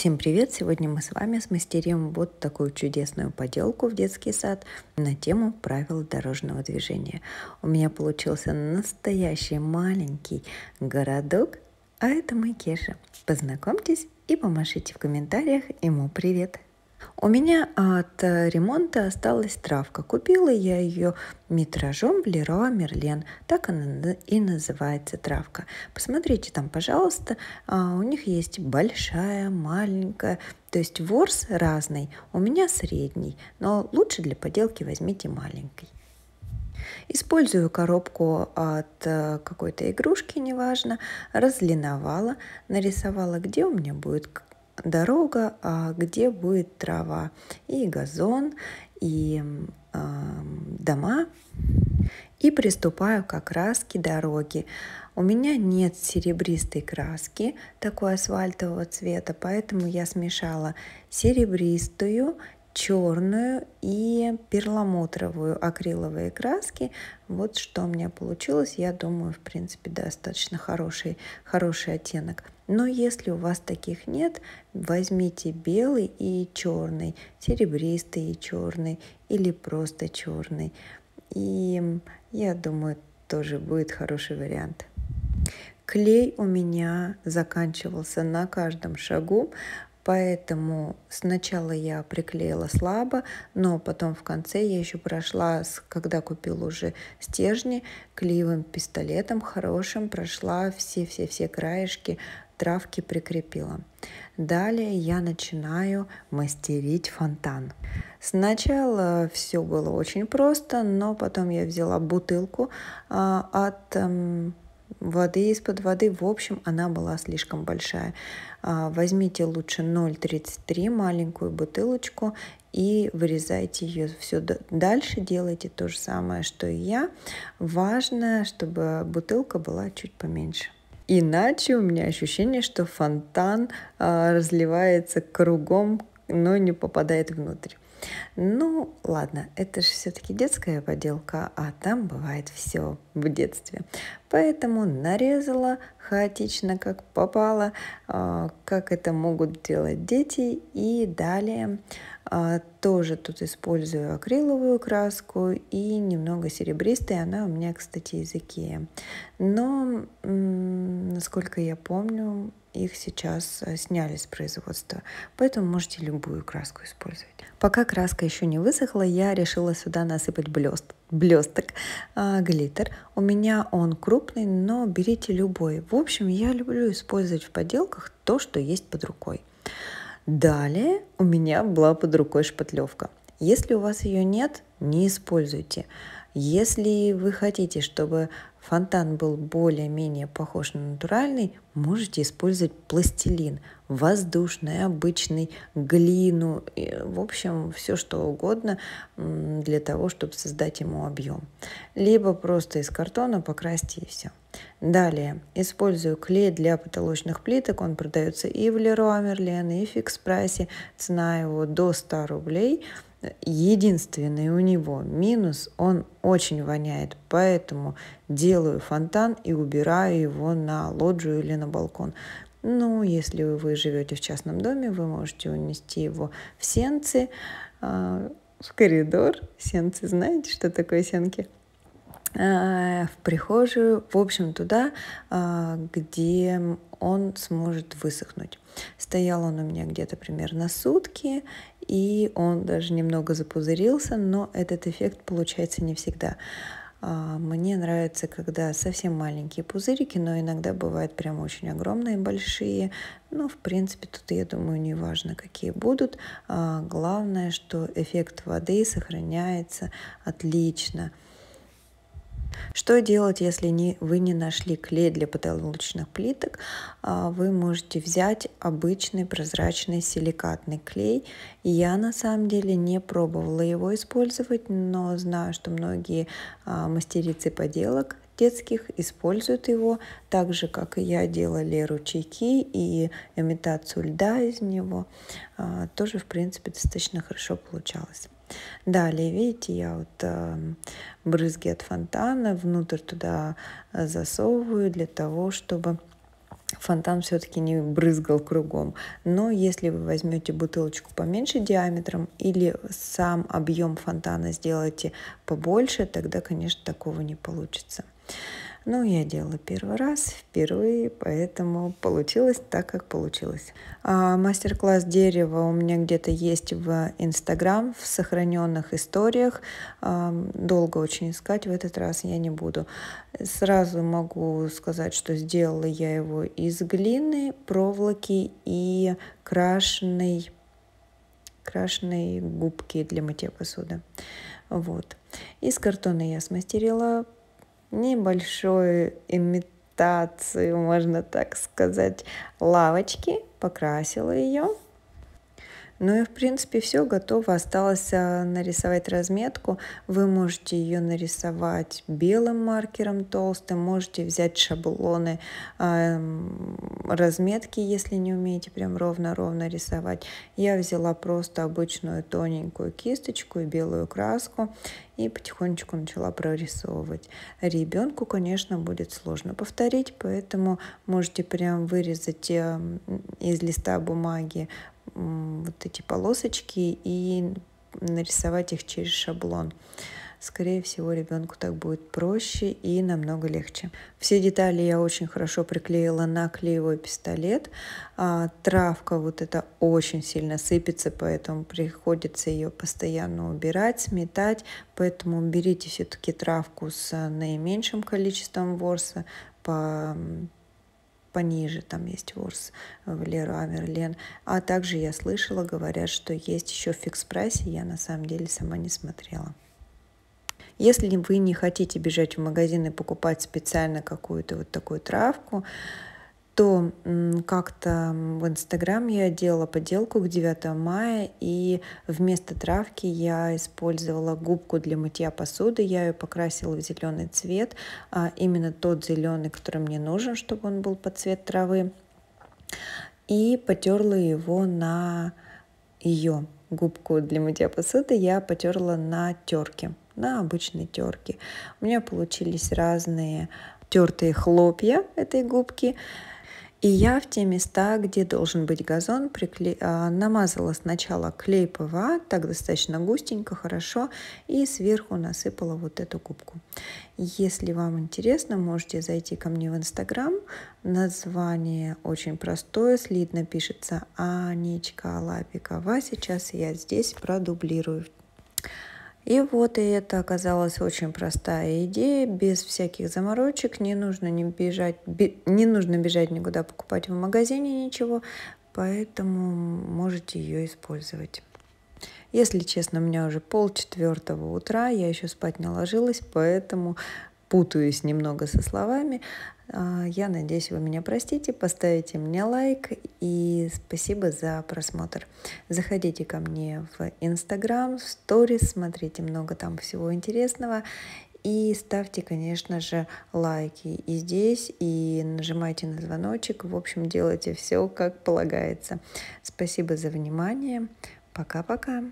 Всем привет! Сегодня мы с вами смастерим вот такую чудесную поделку в детский сад на тему правил дорожного движения. У меня получился настоящий маленький городок, а это мой Кеша. Познакомьтесь и помашите в комментариях ему привет! У меня от э, ремонта осталась травка. Купила я ее метражом в Леруа Мерлен. Так она и называется травка. Посмотрите там, пожалуйста. А, у них есть большая, маленькая. То есть ворс разный. У меня средний. Но лучше для поделки возьмите маленький. Использую коробку от э, какой-то игрушки, неважно, разлиновала, нарисовала, где у меня будет дорога, а где будет трава и газон, и э, дома. И приступаю к окраске дороги. У меня нет серебристой краски, такой асфальтового цвета, поэтому я смешала серебристую черную и перламутровую акриловые краски. Вот что у меня получилось. Я думаю, в принципе, достаточно хороший, хороший оттенок. Но если у вас таких нет, возьмите белый и черный, серебристый и черный или просто черный. И я думаю, тоже будет хороший вариант. Клей у меня заканчивался на каждом шагу, Поэтому сначала я приклеила слабо, но потом в конце я еще прошла, когда купила уже стержни, клеевым пистолетом хорошим прошла все-все-все краешки, травки прикрепила. Далее я начинаю мастерить фонтан. Сначала все было очень просто, но потом я взяла бутылку а, от эм, воды из-под воды. В общем, она была слишком большая. А, возьмите лучше 0,33 маленькую бутылочку и вырезайте ее все дальше. Делайте то же самое, что и я. Важно, чтобы бутылка была чуть поменьше. Иначе у меня ощущение, что фонтан а, разливается кругом, но не попадает внутрь. Ну, ладно, это же все-таки детская поделка, а там бывает все в детстве. Поэтому нарезала хаотично, как попало, а, как это могут делать дети. И далее а, тоже тут использую акриловую краску и немного серебристой. Она у меня, кстати, из Икеи. Но насколько я помню, их сейчас э, сняли с производства, поэтому можете любую краску использовать. Пока краска еще не высохла, я решила сюда насыпать блест, блесток, э, а, глиттер. У меня он крупный, но берите любой. В общем, я люблю использовать в поделках то, что есть под рукой. Далее у меня была под рукой шпатлевка. Если у вас ее нет, не используйте. Если вы хотите, чтобы фонтан был более-менее похож на натуральный, можете использовать пластилин, воздушный, обычный, глину, и, в общем, все что угодно для того, чтобы создать ему объем. Либо просто из картона покрасьте и все. Далее, использую клей для потолочных плиток, он продается и в Леруа Мерлен, и в фикс прайсе, цена его до 100 рублей – единственный у него минус, он очень воняет, поэтому делаю фонтан и убираю его на лоджию или на балкон. Ну, если вы живете в частном доме, вы можете унести его в сенцы, а, в коридор. Сенцы, знаете, что такое сенки? А, в прихожую, в общем, туда, а, где он сможет высохнуть. Стоял он у меня где-то примерно сутки, и он даже немного запузырился, но этот эффект получается не всегда. А, мне нравится, когда совсем маленькие пузырики, но иногда бывают прям очень огромные, большие. Но, ну, в принципе, тут, я думаю, не важно, какие будут. А, главное, что эффект воды сохраняется отлично. Что делать, если не, вы не нашли клей для потолочных плиток? А, вы можете взять обычный прозрачный силикатный клей. Я на самом деле не пробовала его использовать, но знаю, что многие а, мастерицы поделок детских используют его, так же, как и я делали ручейки и имитацию льда из него. А, тоже, в принципе, достаточно хорошо получалось. Далее, видите, я вот эм, брызги от фонтана внутрь туда э, засовываю для того, чтобы фонтан все-таки не брызгал кругом. Но если вы возьмете бутылочку поменьше диаметром или сам объем фонтана сделаете побольше, тогда, конечно, такого не получится. Ну я делала первый раз, впервые, поэтому получилось так, как получилось. А мастер-класс дерева у меня где-то есть в Инстаграм, в сохраненных историях. А, долго очень искать, в этот раз я не буду. Сразу могу сказать, что сделала я его из глины, проволоки и крашеной крашеные губки для мытья посуды. Вот. Из картона я смастерила небольшую имитацию, можно так сказать, лавочки. Покрасила ее. Ну и в принципе все готово. Осталось э, нарисовать разметку. Вы можете ее нарисовать белым маркером толстым, можете взять шаблоны э, разметки, если не умеете прям ровно-ровно рисовать. Я взяла просто обычную тоненькую кисточку и белую краску и потихонечку начала прорисовывать. Ребенку, конечно, будет сложно повторить, поэтому можете прям вырезать э, из листа бумаги вот эти полосочки и нарисовать их через шаблон. Скорее всего, ребенку так будет проще и намного легче. Все детали я очень хорошо приклеила на клеевой пистолет. А, травка вот эта очень сильно сыпется, поэтому приходится ее постоянно убирать, сметать. Поэтому берите все-таки травку с наименьшим количеством ворса по пониже, там есть Ворс, Валера, Аверлен. А также я слышала, говорят, что есть еще в фикс-прайсе, я на самом деле сама не смотрела. Если вы не хотите бежать в магазин и покупать специально какую-то вот такую травку, что как-то в Инстаграм я делала поделку к 9 мая, и вместо травки я использовала губку для мытья посуды, я ее покрасила в зеленый цвет, а именно тот зеленый, который мне нужен, чтобы он был под цвет травы, и потерла его на ее губку для мытья посуды я потерла на терке, на обычной терке. У меня получились разные тертые хлопья этой губки. И я в те места, где должен быть газон, прикле... А, намазала сначала клей ПВА, так достаточно густенько, хорошо, и сверху насыпала вот эту губку. Если вам интересно, можете зайти ко мне в Инстаграм. Название очень простое, слитно пишется Анечка Лапикова. Сейчас я здесь продублирую и вот и это оказалась очень простая идея, без всяких заморочек, не нужно, не бежать, не нужно бежать никуда покупать в магазине ничего, поэтому можете ее использовать. Если честно, у меня уже пол четвертого утра, я еще спать не ложилась, поэтому путаюсь немного со словами. А, я надеюсь, вы меня простите, поставите мне лайк и спасибо за просмотр. Заходите ко мне в Инстаграм, в сторис, смотрите много там всего интересного. И ставьте, конечно же, лайки и здесь, и нажимайте на звоночек. В общем, делайте все, как полагается. Спасибо за внимание. Пока-пока.